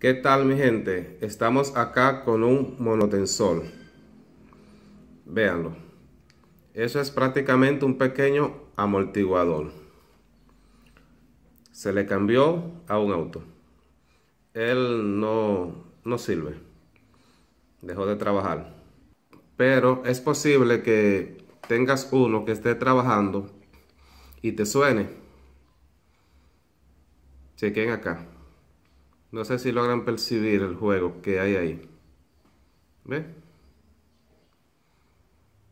¿Qué tal mi gente? Estamos acá con un monotensor Véanlo. Eso es prácticamente un pequeño amortiguador. Se le cambió a un auto. Él no, no sirve. Dejó de trabajar. Pero es posible que tengas uno que esté trabajando y te suene. Chequen acá. No sé si logran percibir el juego que hay ahí. ¿Ve?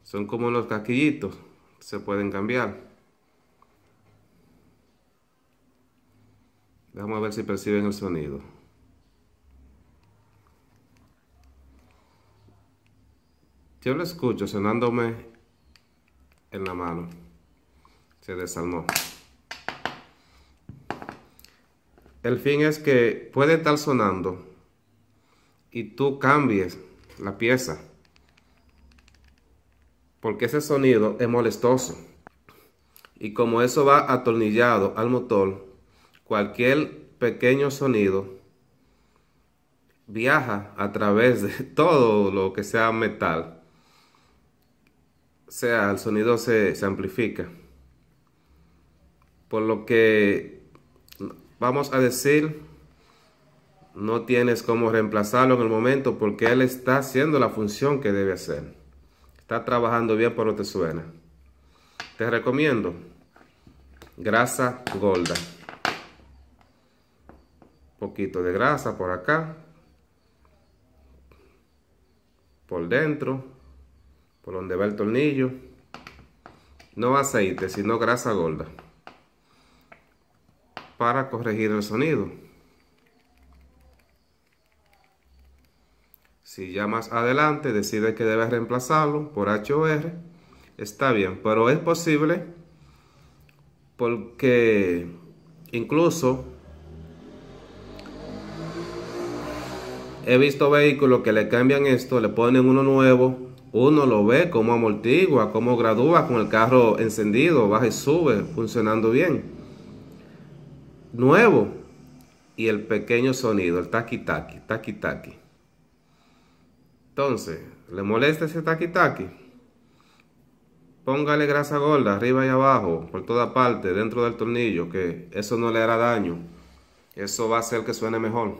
Son como unos casquillitos. Se pueden cambiar. Vamos a ver si perciben el sonido. Yo lo escucho sonándome en la mano. Se desarmó. El fin es que puede estar sonando y tú cambies la pieza. Porque ese sonido es molestoso. Y como eso va atornillado al motor, cualquier pequeño sonido viaja a través de todo lo que sea metal. O sea, el sonido se, se amplifica. Por lo que vamos a decir, no tienes cómo reemplazarlo en el momento porque él está haciendo la función que debe hacer. Está trabajando bien, por lo te suena. Te recomiendo grasa gorda. Un poquito de grasa por acá. Por dentro. Por donde va el tornillo. No aceite, sino grasa gorda para corregir el sonido. Si ya más adelante decide que debes reemplazarlo por HOR, está bien, pero es posible porque incluso he visto vehículos que le cambian esto, le ponen uno nuevo, uno lo ve como amortigua, como gradúa con el carro encendido, baja y sube, funcionando bien nuevo y el pequeño sonido, el taqui taqui, taqui taqui. Entonces, ¿le molesta ese taqui taqui? Póngale grasa gorda arriba y abajo, por toda parte, dentro del tornillo, que eso no le hará daño. Eso va a hacer que suene mejor.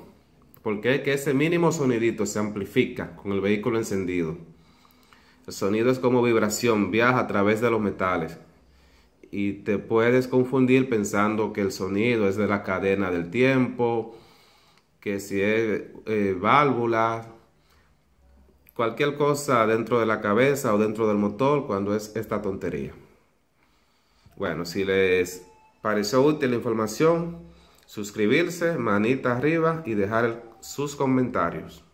Porque que ese mínimo sonidito se amplifica con el vehículo encendido. El sonido es como vibración, viaja a través de los metales y te puedes confundir pensando que el sonido es de la cadena del tiempo, que si es eh, válvula, cualquier cosa dentro de la cabeza o dentro del motor cuando es esta tontería. Bueno, si les pareció útil la información, suscribirse, manita arriba y dejar sus comentarios.